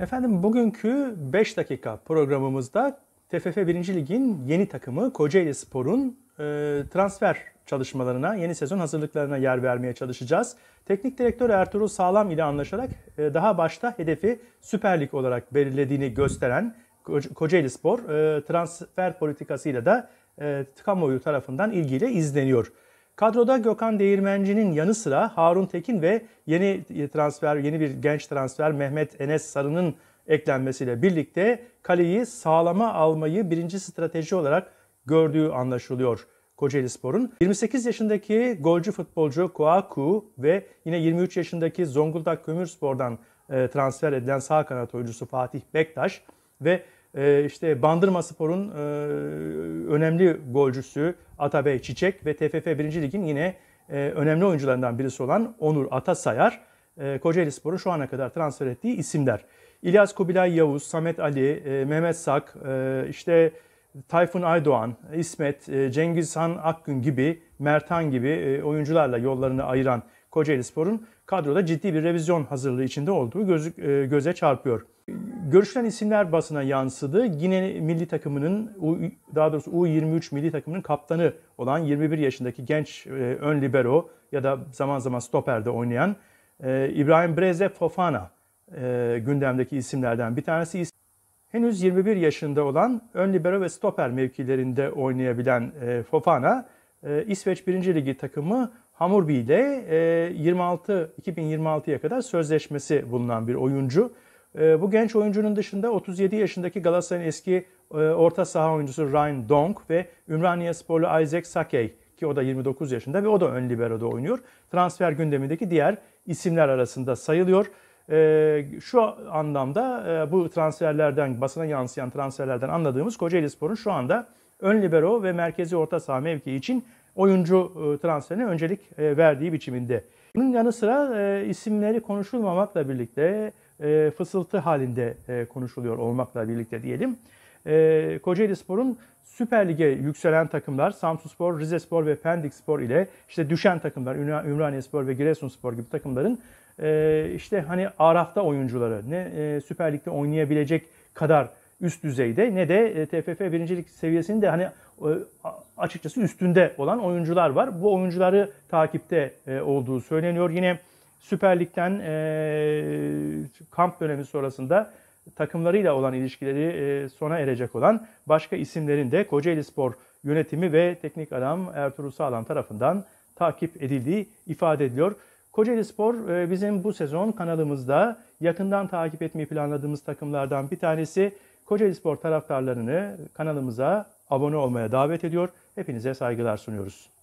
Efendim bugünkü 5 dakika programımızda TFF 1. Lig'in yeni takımı Kocaeli Spor'un e, transfer çalışmalarına, yeni sezon hazırlıklarına yer vermeye çalışacağız. Teknik direktör Ertuğrul Sağlam ile anlaşarak e, daha başta hedefi Süper Lig olarak belirlediğini gösteren Kocaeli Spor e, transfer politikasıyla da e, kamuoyu tarafından ilgiyle izleniyor. Kadroda Gökhan Değirmenci'nin yanı sıra Harun Tekin ve yeni transfer, yeni bir genç transfer Mehmet Enes Sarı'nın eklenmesiyle birlikte kaleyi sağlama almayı birinci strateji olarak gördüğü anlaşılıyor. Kocaeli Spor'un 28 yaşındaki golcü futbolcu Kouakou ve yine 23 yaşındaki Zonguldak Kömürspor'dan e, transfer edilen sağ kanat oyuncusu Fatih Bektaş ve e, işte Bandırma Spor'un e, önemli golcüsü Atabey Çiçek ve TFF 1. Lig'in yine e, önemli oyuncularından birisi olan Onur Atasayar, e, Kocaeli Spor'un şu ana kadar transfer ettiği isimler. İlyas Kubilay Yavuz, Samet Ali, Mehmet Sak, işte Tayfun Aydoğan, İsmet, e, Cengizhan Akgün gibi, Mertan gibi oyuncularla yollarını ayıran Kocaeli Spor'un kadroda ciddi bir revizyon hazırlığı içinde olduğu gözük, göze çarpıyor. Görüşülen isimler basına yansıdı. Yine milli takımının, daha doğrusu U23 milli takımının kaptanı olan 21 yaşındaki genç e, ön libero ya da zaman zaman stoperde oynayan e, İbrahim Breze Fofana e, gündemdeki isimlerden bir tanesi. Henüz 21 yaşında olan ön libero ve stoper mevkilerinde oynayabilen Fofana, İsveç 1. Ligi takımı Hamurbi ile 26 2026'ya kadar sözleşmesi bulunan bir oyuncu. Ee, bu genç oyuncunun dışında 37 yaşındaki Galatasaray'ın eski e, orta saha oyuncusu Ryan Donk ve Ümraniye sporlu Isaac Sakey ki o da 29 yaşında ve o da ön libero'da oynuyor. Transfer gündemindeki diğer isimler arasında sayılıyor. Ee, şu anlamda e, bu transferlerden, basına yansıyan transferlerden anladığımız Kocaeli Spor'un şu anda ön libero ve merkezi orta saha mevkii için oyuncu e, transferine öncelik verdiği biçiminde. Bunun yanı sıra isimleri konuşulmamakla birlikte e, fısıltı halinde e, konuşuluyor olmakla birlikte diyelim. E, Kocaeli Spor'un Süper Lig'e yükselen takımlar Samsunspor, Rizespor ve Pendik Spor ile işte düşen takımlar Ümraniye Spor ve Giresun Spor gibi takımların e, işte hani Araf'ta oyuncuları ne e, Süper Lig'de oynayabilecek kadar üst düzeyde ne de e, TFF birincilik seviyesinin de hani e, açıkçası üstünde olan oyuncular var. Bu oyuncuları takipte e, olduğu söyleniyor. Yine Süper Lig'den e, kamp dönemi sonrasında takımlarıyla olan ilişkileri e, sona erecek olan başka isimlerin de Kocaeli Spor yönetimi ve teknik adam Ertuğrul Sağlam tarafından takip edildiği ifade ediliyor. Kocaeli Spor e, bizim bu sezon kanalımızda yakından takip etmeyi planladığımız takımlardan bir tanesi. Kocaeli Spor taraftarlarını kanalımıza abone olmaya davet ediyor. Hepinize saygılar sunuyoruz.